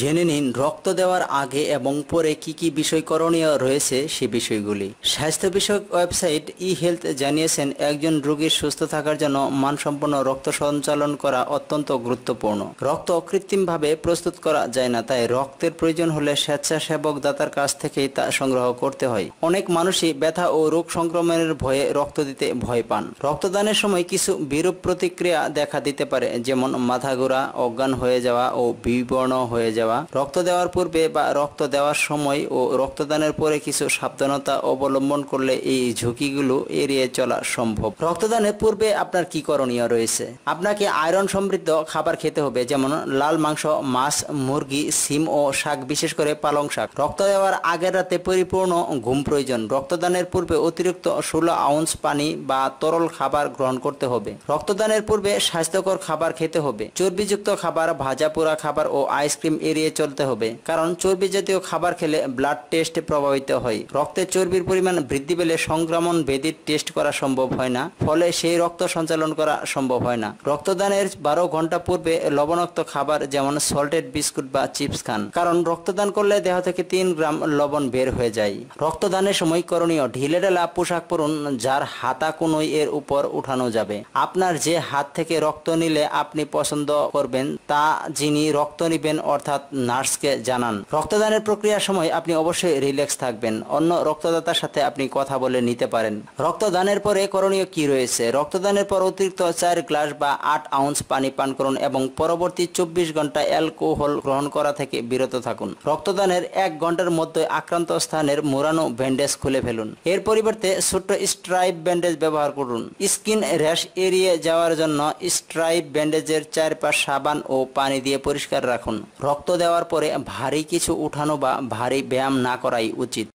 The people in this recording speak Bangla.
জেনে নিন রক্ত দেওয়ার আগে এবং পরে কি কি বিষয় করণীয় রয়েছে সে বিষয়গুলি স্বাস্থ্য বিষয়ক ওয়েবসাইট ই হেলথ জানিয়েছেন একজন রোগীর সুস্থ থাকার জন্য মানসম্পন্ন রক্ত সঞ্চালন করা অত্যন্ত গুরুত্বপূর্ণ রক্ত কৃত্রিমভাবে প্রস্তুত করা যায় না তাই রক্তের প্রয়োজন হলে স্বেচ্ছাসেবক দাতার কাছ থেকেই তা সংগ্রহ করতে হয় অনেক মানুষই ব্যথা ও রোগ সংক্রমণের ভয়ে রক্ত দিতে ভয় পান রক্তদানের সময় কিছু বিরূপ প্রতিক্রিয়া দেখা দিতে পারে যেমন মাথা ঘোরা অজ্ঞান হয়ে যাওয়া ও বিবর্ণ হয়ে যাওয়া যাওয়া রক্ত দেওয়ার পূর্বে বা রক্ত দেওয়ার সময় ও রক্তদানের পরে কিছু সাবধানতা অবলম্বন করলে এই ঝুঁকিগুলো এড়িয়ে চলা সম্ভব রক্তদানের পূর্বে আপনার কি করণীয় রয়েছে আপনাকে আয়রন সমৃদ্ধ খাবার খেতে হবে যেমন লাল মাংস মাছ মুরগি সিম ও শাক বিশেষ করে পালং শাক রক্ত দেওয়ার আগের রাতে পরিপূর্ণ ঘুম প্রয়োজন রক্তদানের পূর্বে অতিরিক্ত ষোলো আউন্স পানি বা তরল খাবার গ্রহণ করতে হবে রক্তদানের পূর্বে স্বাস্থ্যকর খাবার খেতে হবে চর্বিযুক্ত খাবার ভাজা পোড়া খাবার ও আইসক্রিম এড়িয়ে চলতে হবে কারণ চর্বি জাতীয় খাবার খেলে ব্লাড টেস্ট প্রভাবিত হয় রক্তে চর্বির পরিমাণ বৃদ্ধি পেলে সংক্রমণ ভেদির টেস্ট করা সম্ভব হয় না ফলে সেই রক্ত সঞ্চালন করা সম্ভব হয় না রক্তদানের বারো ঘন্টা পূর্বে লবণাক্ত খাবার যেমন সল্টেড বিস্কুট বা চিপস খান কারণ রক্তদান করলে দেহ থেকে তিন গ্রাম লবণ বের হয়ে যায় রক্তদানের সময় করণীয় ঢিলে ঢেলা পোশাক পরুন যার হাতা কোনোই এর উপর উঠানো যাবে আপনার যে হাত থেকে রক্ত নিলে আপনি পছন্দ করবেন তা যিনি রক্ত নিবেন অর্থাৎ অর্থাৎ নার্সকে জানান রক্তদানের প্রক্রিয়ার সময় আপনি অবশ্যই রিল্যাক্স থাকবেন অন্য রক্তদাতার সাথে আপনি কথা বলে নিতে পারেন রক্তদানের পরে করণীয় কি রয়েছে রক্তদানের পর অতিরিক্ত চার গ্লাস বা আট আউন্স পানি পান করুন এবং পরবর্তী চব্বিশ ঘন্টা অ্যালকোহল গ্রহণ করা থেকে বিরত থাকুন রক্তদানের এক ঘন্টার মধ্যে আক্রান্ত স্থানের মোড়ানো ব্যান্ডেজ খুলে ফেলুন এর পরিবর্তে ছোট্ট স্ট্রাইপ ব্যান্ডেজ ব্যবহার করুন স্কিন র্যাশ এড়িয়ে যাওয়ার জন্য স্ট্রাইপ ব্যান্ডেজের চারপাশ সাবান ও পানি দিয়ে পরিষ্কার রাখুন রক্ত রক্ত দেওয়ার পরে ভারী কিছু উঠানো বা ভারী ব্যায়াম না করাই উচিত